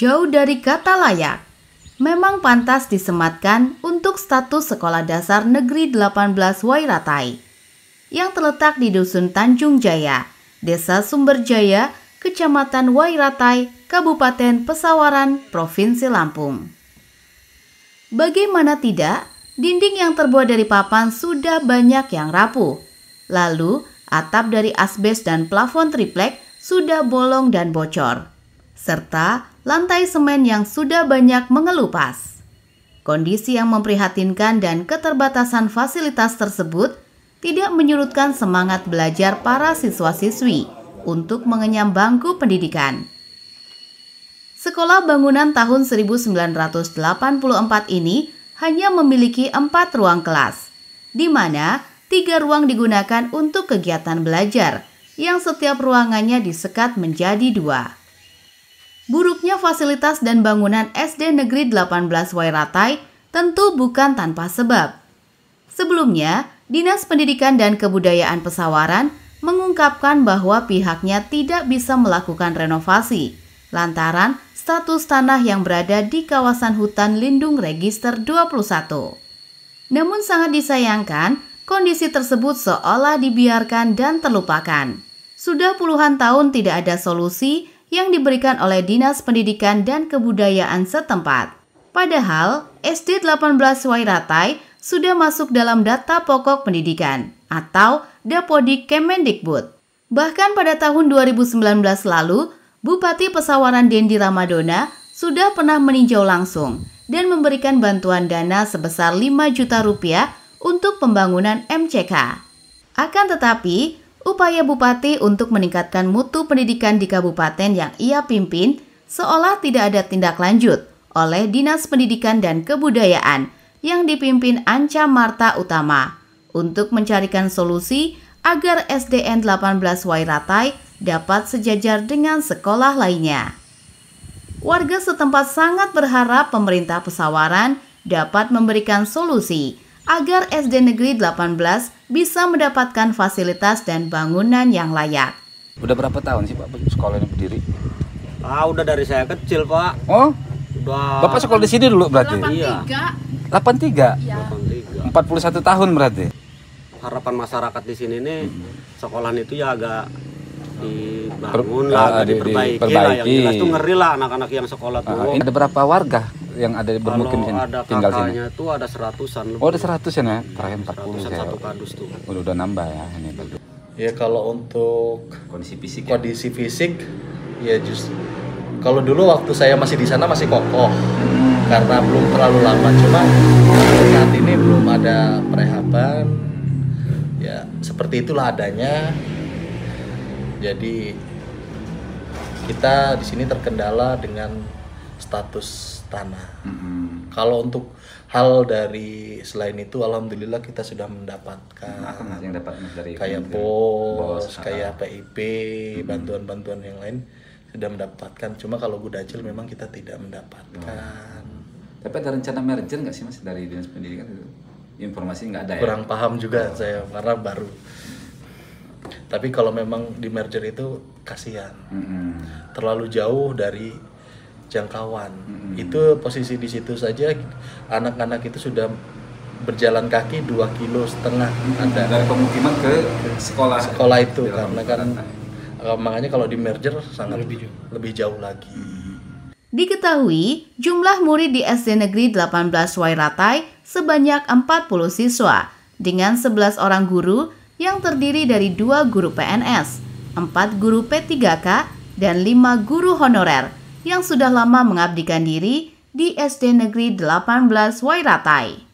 jauh dari kata layak, memang pantas disematkan untuk status Sekolah Dasar Negeri 18 Wairatai yang terletak di Dusun Tanjung Jaya, Desa Sumber Jaya, Kecamatan Wairatai, Kabupaten Pesawaran, Provinsi Lampung. Bagaimana tidak, dinding yang terbuat dari papan sudah banyak yang rapuh. Lalu, atap dari asbes dan plafon triplek sudah bolong dan bocor serta lantai semen yang sudah banyak mengelupas. Kondisi yang memprihatinkan dan keterbatasan fasilitas tersebut tidak menyurutkan semangat belajar para siswa-siswi untuk mengenyam bangku pendidikan. Sekolah bangunan tahun 1984 ini hanya memiliki empat ruang kelas, di mana tiga ruang digunakan untuk kegiatan belajar, yang setiap ruangannya disekat menjadi dua. Buruknya fasilitas dan bangunan SD Negeri 18 Wairatai tentu bukan tanpa sebab. Sebelumnya, Dinas Pendidikan dan Kebudayaan Pesawaran mengungkapkan bahwa pihaknya tidak bisa melakukan renovasi lantaran status tanah yang berada di kawasan hutan lindung register 21. Namun sangat disayangkan, kondisi tersebut seolah dibiarkan dan terlupakan. Sudah puluhan tahun tidak ada solusi yang diberikan oleh Dinas Pendidikan dan Kebudayaan setempat. Padahal, SD 18 Wairatai sudah masuk dalam data pokok pendidikan atau Dapodik Kemendikbud. Bahkan pada tahun 2019 lalu, Bupati Pesawaran Dendi Ramadona sudah pernah meninjau langsung dan memberikan bantuan dana sebesar 5 juta rupiah untuk pembangunan MCK. Akan tetapi, Upaya bupati untuk meningkatkan mutu pendidikan di kabupaten yang ia pimpin seolah tidak ada tindak lanjut oleh Dinas Pendidikan dan Kebudayaan yang dipimpin Anca Marta Utama untuk mencarikan solusi agar SDN 18 Wairatai dapat sejajar dengan sekolah lainnya. Warga setempat sangat berharap pemerintah pesawaran dapat memberikan solusi agar SD Negeri 18 bisa mendapatkan fasilitas dan bangunan yang layak. Udah berapa tahun sih Pak sekolah ini berdiri? Ah, udah dari saya kecil, Pak. Oh. Udah. Bapak sekolah di sini dulu berarti? 83. 83. Iya. 83. 41 tahun berarti. Harapan masyarakat di sini nih hmm. sekolahan itu ya agak dibangun lah, uh, ah, diperbaiki, diperbaiki lah. Yang jelas tuh ngeri lah anak-anak yang sekolah ah, tuh. Uh, ada berapa warga yang ada bermukim sini ada tinggal sini itu ada seratusan lebih. oh ada seratus ya terakhir empat puluh ya satu kardus tuh udah, udah nambah ya ini ya kalau untuk kondisi fisik ya? kondisi fisik ya just kalau dulu waktu saya masih di sana masih kokoh hmm. karena belum terlalu lama cuma saat ini belum ada perehaban ya seperti itulah adanya jadi kita di sini terkendala dengan status tanah. Mm-hmm. Kalau untuk hal dari selain itu, alhamdulillah kita sudah mendapatkan nah, yang dapat dari kayak bos, bos kayak PIP, ah. mm-hmm. bantuan-bantuan yang lain sudah mendapatkan. Cuma kalau Gudacil memang kita tidak mendapatkan. Oh. Tapi ada rencana merger nggak sih mas dari dinas pendidikan Informasi nggak ada ya? Kurang paham juga oh. saya karena baru. Tapi kalau memang di merger itu kasihan, mm-hmm. terlalu jauh dari jangkauan. Hmm. Itu posisi di situ saja anak-anak itu sudah berjalan kaki dua kilo setengah hmm, ada dari pemukiman ke sekolah sekolah itu karena kan eh, makanya kalau di merger sangat lebih jauh, lebih jauh lagi. Mm-hmm. Diketahui jumlah murid di SD Negeri 18 Wairatai sebanyak 40 siswa dengan 11 orang guru yang terdiri dari dua guru PNS, 4 guru P3K, dan 5 guru honorer yang sudah lama mengabdikan diri di SD Negeri 18 Wairatai.